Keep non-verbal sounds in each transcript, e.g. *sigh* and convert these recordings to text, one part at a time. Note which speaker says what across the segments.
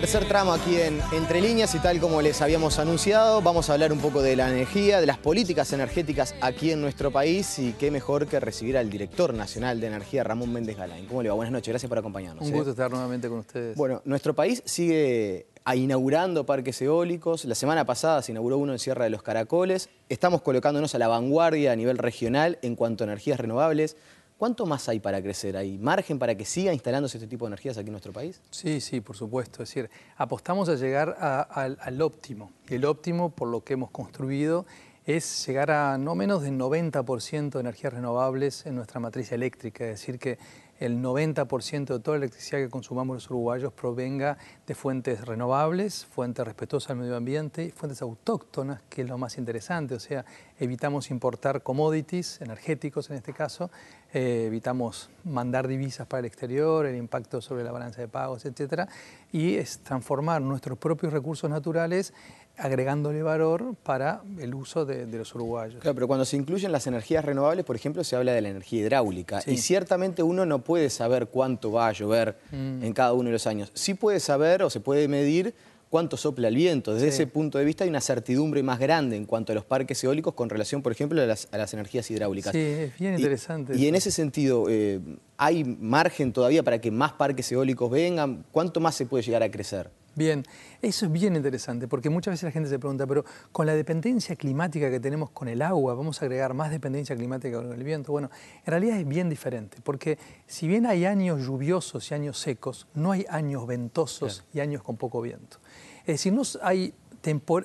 Speaker 1: tercer tramo aquí en Entre Líneas y tal como les habíamos anunciado, vamos a hablar un poco de la energía, de las políticas energéticas aquí en nuestro país y qué mejor que recibir al director nacional de energía, Ramón Méndez Galán. ¿Cómo le va? Buenas noches, gracias por acompañarnos. Un ¿eh? gusto estar
Speaker 2: nuevamente con ustedes. Bueno,
Speaker 1: nuestro país sigue inaugurando parques eólicos. La semana pasada se inauguró uno en Sierra de los Caracoles. Estamos colocándonos a la vanguardia a nivel regional en cuanto a energías renovables. ¿Cuánto más hay para crecer? ¿Hay margen para que siga instalándose este tipo de
Speaker 2: energías aquí en nuestro país? Sí, sí, por supuesto. Es decir, apostamos a llegar al óptimo. Y el óptimo, por lo que hemos construido, es llegar a no menos del 90% de energías renovables en nuestra matriz eléctrica. Es decir, que el 90% de toda la electricidad que consumamos los uruguayos provenga de fuentes renovables, fuentes respetuosas al medio ambiente y fuentes autóctonas, que es lo más interesante. O sea, evitamos importar commodities, energéticos en este caso, eh, evitamos mandar divisas para el exterior, el impacto sobre la balanza de pagos, etc. Y es transformar nuestros propios recursos naturales agregándole valor para el uso de, los uruguayos.
Speaker 1: Claro, pero cuando se incluyen las
Speaker 2: energías renovables,
Speaker 1: por ejemplo, se habla de la energía hidráulica. Y ciertamente uno no puede saber cuánto va a llover mm. en cada uno de los años. Sí puede saber o se puede medir cuánto sopla el viento. Desde ese punto de vista hay una certidumbre más grande en cuanto a los parques eólicos con relación, por ejemplo, a las, energías hidráulicas. Sí,
Speaker 2: es bien interesante. Y, en
Speaker 1: ese sentido, eh, ¿hay margen todavía para que más parques eólicos vengan? ¿Cuánto más se puede llegar a crecer?
Speaker 2: Bien, eso es bien interesante, porque muchas veces la gente se pregunta, pero con la dependencia climática que tenemos con el agua, ¿vamos a agregar más dependencia climática con el viento? Bueno, en realidad es bien diferente, porque si bien hay años lluviosos y años secos, no hay años ventosos y años con poco viento. Es decir, no hay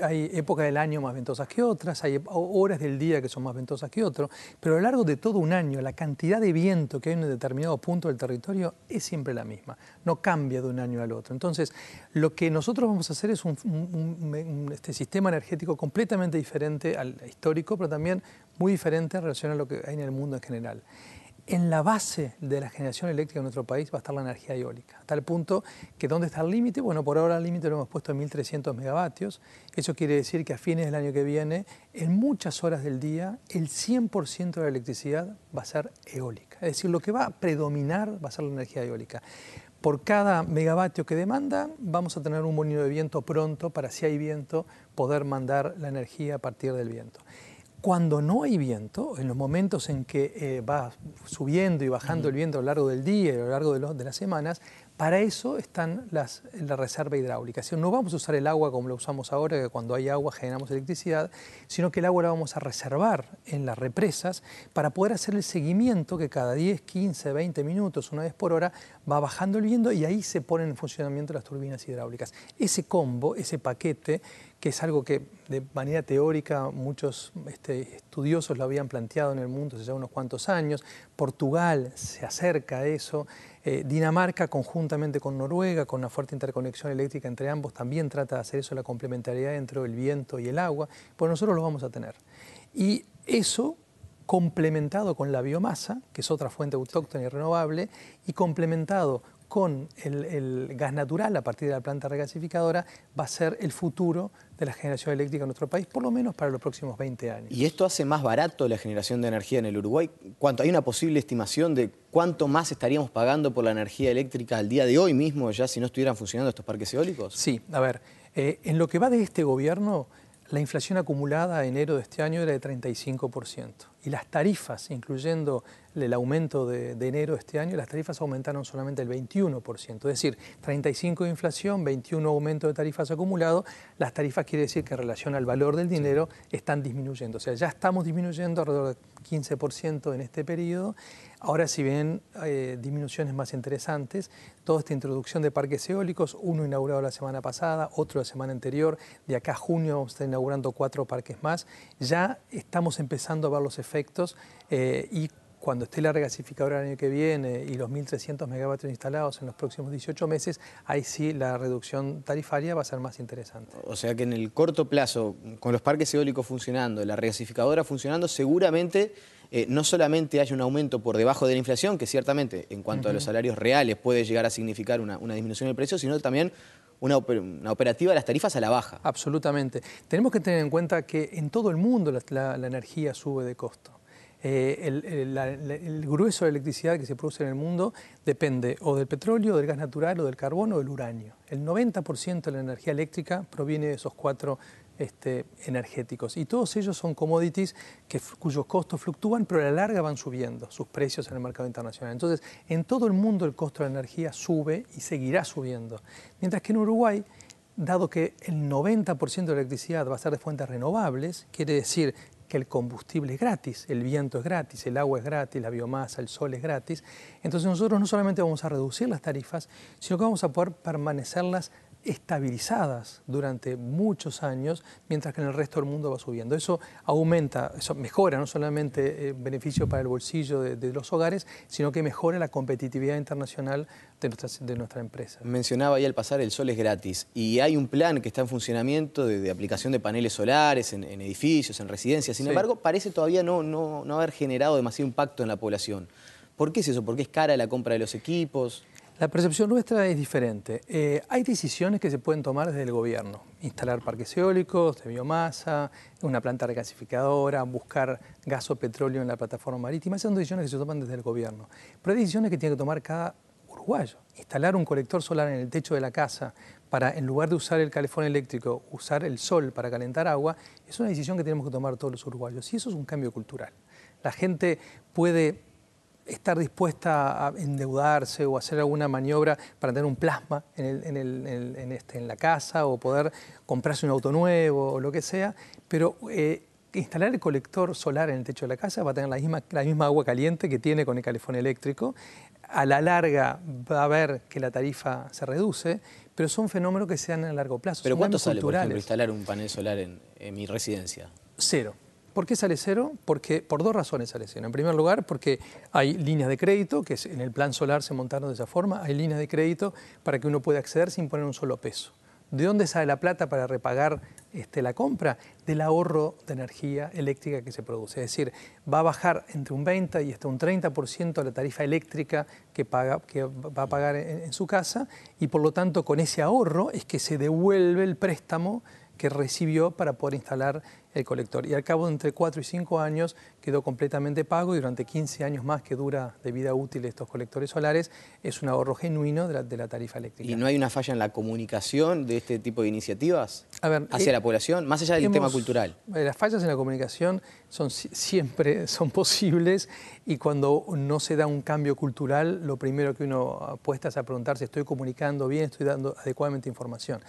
Speaker 2: hay épocas del año más ventosas que otras, hay horas del día que son más ventosas que otras, pero a lo largo de todo un año la cantidad de viento que hay en un determinado punto del territorio es siempre la misma, no cambia de un año al otro. Entonces, lo que nosotros vamos a hacer es un, este sistema energético completamente diferente al histórico, pero también muy diferente en relación a lo que hay en el mundo en general en la base de la generación eléctrica en nuestro país va a estar la energía eólica. A tal punto que ¿dónde está el límite? Bueno, por ahora el límite lo hemos puesto en 1.300 megavatios. Eso quiere decir que a fines del año que viene, en muchas horas del día, el 100% de la electricidad va a ser eólica. Es decir, lo que va a predominar va a ser la energía eólica. Por cada megavatio que demanda, vamos a tener un molino de viento pronto para si hay viento poder mandar la energía a partir del viento. Cuando no hay viento, en los momentos en que eh, va subiendo y bajando el viento a lo largo del día y a lo largo de, las semanas, para eso están las, la reserva hidráulica. no vamos a usar el agua como lo usamos ahora, que cuando hay agua generamos electricidad, sino que el agua la vamos a reservar en las represas para poder hacer el seguimiento que cada 10, 15, 20 minutos, una vez por hora, va bajando el viento y ahí se ponen en funcionamiento las turbinas hidráulicas. Ese combo, ese paquete que es algo que de manera teórica muchos este, estudiosos lo habían planteado en el mundo hace ya unos cuantos años. Portugal se acerca a eso. Eh, Dinamarca, conjuntamente con Noruega, con una fuerte interconexión eléctrica entre ambos, también trata de hacer eso, la complementariedad entre el viento y el agua. Pues nosotros lo vamos a tener. Y eso complementado con la biomasa, que es otra fuente autóctona y renovable, y complementado con el, gas natural a partir de la planta regasificadora va a ser el futuro de la generación eléctrica en nuestro país, por lo menos para los próximos 20 años.
Speaker 1: ¿Y esto hace más barato la generación de energía en el Uruguay? ¿Cuánto, ¿Hay una posible estimación de cuánto más estaríamos pagando por la energía eléctrica al día de hoy mismo, ya si no estuvieran funcionando estos parques eólicos? Sí,
Speaker 2: a ver, eh, en lo que va de este gobierno, la inflación acumulada a enero de este año era de 35%. Y las tarifas, incluyendo el aumento de, enero de este año, las tarifas aumentaron solamente el 21%, es decir, 35 de inflación, 21 aumento de tarifas acumulado, las tarifas quiere decir que en relación al valor del dinero están disminuyendo, o sea, ya estamos disminuyendo alrededor del 15% en este periodo, ahora si bien eh, disminuciones más interesantes, toda esta introducción de parques eólicos, uno inaugurado la semana pasada, otro la semana anterior, de acá a junio se a inaugurando cuatro parques más, ya estamos empezando a ver los efectos eh, y cuando esté la regasificadora el año que viene y los 1.300 megavatios instalados en los próximos 18 meses, ahí sí la reducción tarifaria va a ser más interesante.
Speaker 1: O sea que en el corto plazo, con los parques eólicos funcionando, la regasificadora funcionando, seguramente eh, no solamente hay un aumento por debajo de la inflación, que ciertamente en cuanto a los salarios reales puede llegar a significar una, disminución del precio, sino también una, operativa de las tarifas a la baja.
Speaker 2: Absolutamente. Tenemos que tener en cuenta que en todo el mundo la energía sube de costo. Eh, el, grueso de electricidad que se produce en el mundo depende o del petróleo, del gas natural, o del carbón o del uranio. El 90% de la energía eléctrica proviene de esos cuatro este, energéticos. Y todos ellos son commodities que, cuyos costos fluctúan, pero a la larga van subiendo sus precios en el mercado internacional. Entonces, en todo el mundo el costo de la energía sube y seguirá subiendo. Mientras que en Uruguay, dado que el 90% de la electricidad va a ser de fuentes renovables, quiere decir que el combustible es gratis, el viento es gratis, el agua es gratis, la biomasa, el sol es gratis. Entonces nosotros no solamente vamos a reducir las tarifas, sino que vamos a poder permanecerlas estabilizadas durante muchos años, mientras que en el resto del mundo va subiendo. Eso aumenta, eso mejora no solamente el eh, beneficio para el bolsillo de, los hogares, sino que mejora la competitividad internacional de, de nuestra empresa.
Speaker 1: Mencionaba ahí al pasar, el sol es gratis y hay un plan que está en funcionamiento de, aplicación de paneles solares en, edificios, en residencias. Sin embargo, parece todavía no, no, no haber generado
Speaker 2: demasiado impacto en la población. ¿Por qué es eso? ¿Por qué es cara la compra de los equipos? La percepción nuestra es diferente. Eh, hay decisiones que se pueden tomar desde el gobierno. Instalar parques eólicos, de biomasa, una planta regasificadora, buscar gas o petróleo en la plataforma marítima. Esas son decisiones que se toman desde el gobierno. Pero hay decisiones que tiene que tomar cada uruguayo. Instalar un colector solar en el techo de la casa para, en lugar de usar el calefón eléctrico, usar el sol para calentar agua, es una decisión que tenemos que tomar todos los uruguayos. Y eso es un cambio cultural. La gente puede estar dispuesta a endeudarse o hacer alguna maniobra para tener un plasma en, este, en la casa o poder comprarse un auto nuevo o lo que sea, pero eh, instalar el colector solar en el techo de la casa va a tener la misma, la misma agua caliente que tiene con el calefón eléctrico. A la larga va a ver que la tarifa se reduce, pero son fenómenos que se dan a largo plazo. ¿Pero cuánto sale, por ejemplo,
Speaker 1: instalar un panel solar en mi residencia?
Speaker 2: Cero. ¿Por qué sale cero? Porque, por dos razones sale cero. En primer lugar, porque hay líneas de crédito, que en el plan solar se montaron de esa forma, hay líneas de crédito para que uno pueda acceder sin poner un solo peso. ¿De dónde sale la plata para repagar este, la compra? Del ahorro de energía eléctrica que se produce. Es decir, va a bajar entre un 20 y hasta un 30% la tarifa eléctrica que, paga, que va a pagar en su casa y por lo tanto con ese ahorro es que se devuelve el préstamo que recibió para poder instalar el colector. Y al cabo de entre 4 y 5 años quedó completamente pago y durante 15 años más que dura de vida útil estos colectores solares es un ahorro genuino de la, tarifa eléctrica.
Speaker 1: ¿Y no hay una falla en la comunicación de este tipo de iniciativas hacia eh, la población, más allá del tema cultural?
Speaker 2: Eh, las fallas en la comunicación son, siempre *laughs* son posibles y cuando no se da un cambio cultural, lo primero que uno apuesta es a preguntarse, ¿estoy comunicando bien? ¿Estoy dando adecuadamente información?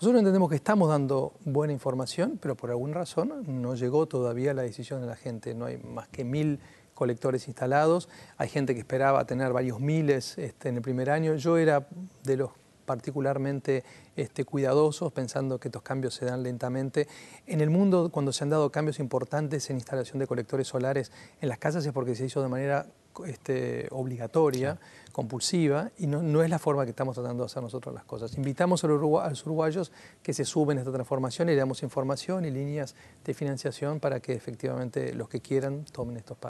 Speaker 2: Nosotros entendemos que estamos dando buena información, pero por alguna razón no llegó todavía la decisión de la gente. No hay más que mil colectores instalados. Hay gente que esperaba tener varios miles este, en el primer año. Yo era de los particularmente este, cuidadosos, pensando que estos cambios se dan lentamente. En el mundo, cuando se han dado cambios importantes en instalación de colectores solares en las casas, es porque se hizo de manera este, obligatoria, compulsiva, y no, no, es la forma que estamos tratando de hacer nosotros las cosas. Invitamos a los, a los uruguayos que se suben a esta transformación y le damos información y líneas de financiación para que efectivamente los que quieran tomen estos pasos.